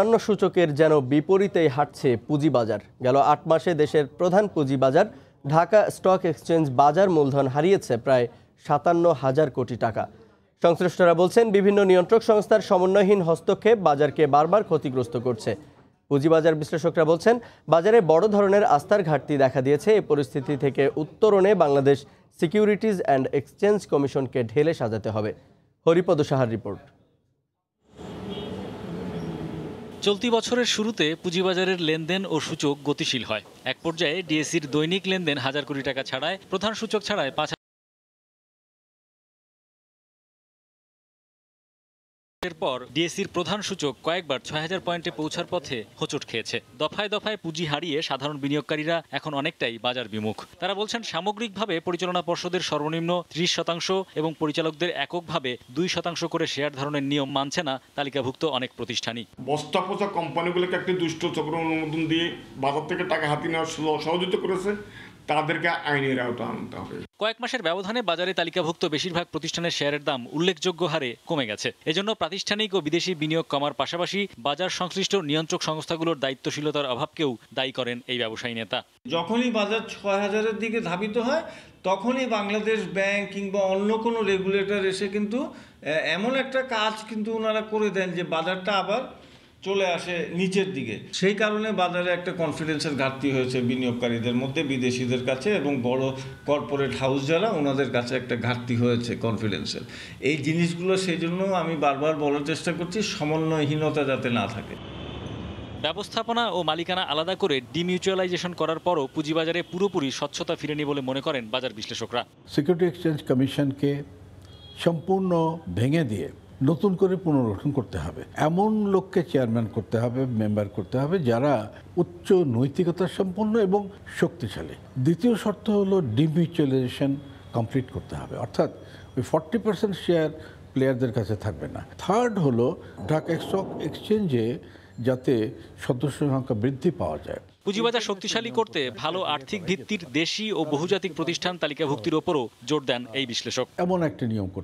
অন্যান্য সূচকের যেন বিপরীতেই হাঁটছে পুঁজিবাজার গেল আট মাসে দেশের প্রধান পুঁজিবাজার ঢাকা স্টক এক্সচেঞ্জ বাজার মূলধন হারিয়েছে প্রায় সাতান্ন হাজার কোটি টাকা সংশ্লিষ্টরা বলছেন বিভিন্ন নিয়ন্ত্রক সংস্থার সমন্বয়হীন হস্তক্ষেপ বাজারকে বারবার ক্ষতিগ্রস্ত করছে পুঁজিবাজার বিশ্লেষকরা বলছেন বাজারে বড় ধরনের আস্থার ঘাটতি দেখা দিয়েছে এই পরিস্থিতি থেকে উত্তরণে বাংলাদেশ সিকিউরিটিজ অ্যান্ড এক্সচেঞ্জ কমিশনকে ঢেলে সাজাতে হবে হরিপদ সাহার রিপোর্ট চলতি বছরের শুরুতে পুঁজিবাজারের লেনদেন ও সূচক গতিশীল হয় এক পর্যায়ে ডিএসির দৈনিক লেনদেন হাজার কোটি টাকা ছাড়ায় প্রধান সূচক ছাড়ায় পাঁচ রেকর্ডের পর ডিএসির প্রধান সূচক কয়েকবার ছয় হাজার পয়েন্টে পৌঁছার পথে হোঁচট খেয়েছে দফায় দফায় পুঁজি হারিয়ে সাধারণ বিনিয়োগকারীরা এখন অনেকটাই বাজার বিমুখ তারা বলছেন সামগ্রিকভাবে পরিচালনা পর্ষদের সর্বনিম্ন ত্রিশ শতাংশ এবং পরিচালকদের এককভাবে দুই শতাংশ করে শেয়ার ধারণের নিয়ম মানছে না তালিকাভুক্ত অনেক প্রতিষ্ঠানই বস্তা পচা কোম্পানিগুলোকে একটি দুষ্ট চক্র অনুমোদন দিয়ে বাজার থেকে টাকা হাতিয়ে নেওয়ার সহযোগিতা করেছে তাদেরকে আইনের আওতা আনতে হবে কয়েক মাসের ব্যবধানে বাজারে তালিকাভুক্ত বেশিরভাগ প্রতিষ্ঠানের শেয়ারের দাম উল্লেখযোগ্য হারে কমে গেছে এজন্য প্রাতিষ্ঠানিক ও বিদেশি বিনিয়োগ কমার পাশাপাশি বাজার সংশ্লিষ্ট নিয়ন্ত্রক সংস্থাগুলোর দায়িত্বশীলতার অভাবকেও দায়ী করেন এই ব্যবসায়ী নেতা যখনই বাজার ছয় হাজারের দিকে ধাবিত হয় তখনই বাংলাদেশ ব্যাংক কিংবা অন্য কোনো রেগুলেটর এসে কিন্তু এমন একটা কাজ কিন্তু ওনারা করে দেন যে বাজারটা আবার চলে আসে নিচের দিকে সেই কারণে বাজারে একটা কনফিডেন্সের ঘাটতি হয়েছে বিনিয়োগকারীদের মধ্যে বিদেশিদের কাছে এবং বড় কর্পোরেট হাউস যারা ওনাদের কাছে একটা ঘাটতি হয়েছে কনফিডেন্সের এই জিনিসগুলো সেই জন্য আমি বারবার বলার চেষ্টা করছি সমন্বয়হীনতা যাতে না থাকে ব্যবস্থাপনা ও মালিকানা আলাদা করে ডিমিউচুয়ালাইজেশন করার পরও পুঁজিবাজারে পুরোপুরি স্বচ্ছতা ফিরেনি বলে মনে করেন বাজার বিশ্লেষকরা সিকিউরিটি এক্সচেঞ্জ কমিশনকে সম্পূর্ণ ভেঙে দিয়ে নতুন করে পুনর্গঠন করতে হবে এমন লোককে চেয়ারম্যান করতে হবে মেম্বার করতে হবে যারা উচ্চ নৈতিকতা সম্পন্ন এবং শক্তিশালী দ্বিতীয় শর্ত হলো ডিমিউচুয়ালাইজেশন কমপ্লিট করতে হবে অর্থাৎ ওই ফর্টি পার্সেন্ট শেয়ার প্লেয়ারদের কাছে থাকবে না থার্ড হলো ঢাকা স্টক এক্সচেঞ্জে যাতে সদস্য সংখ্যা বৃদ্ধি পাওয়া যায় পুঁজিবাজার শক্তিশালী করতে ভালো আর্থিক ভিত্তির দেশি ও বহুজাতিক প্রতিষ্ঠান তালিকাভুক্তির ওপরও জোর দেন এই বিশ্লেষক এমন একটা নিয়ম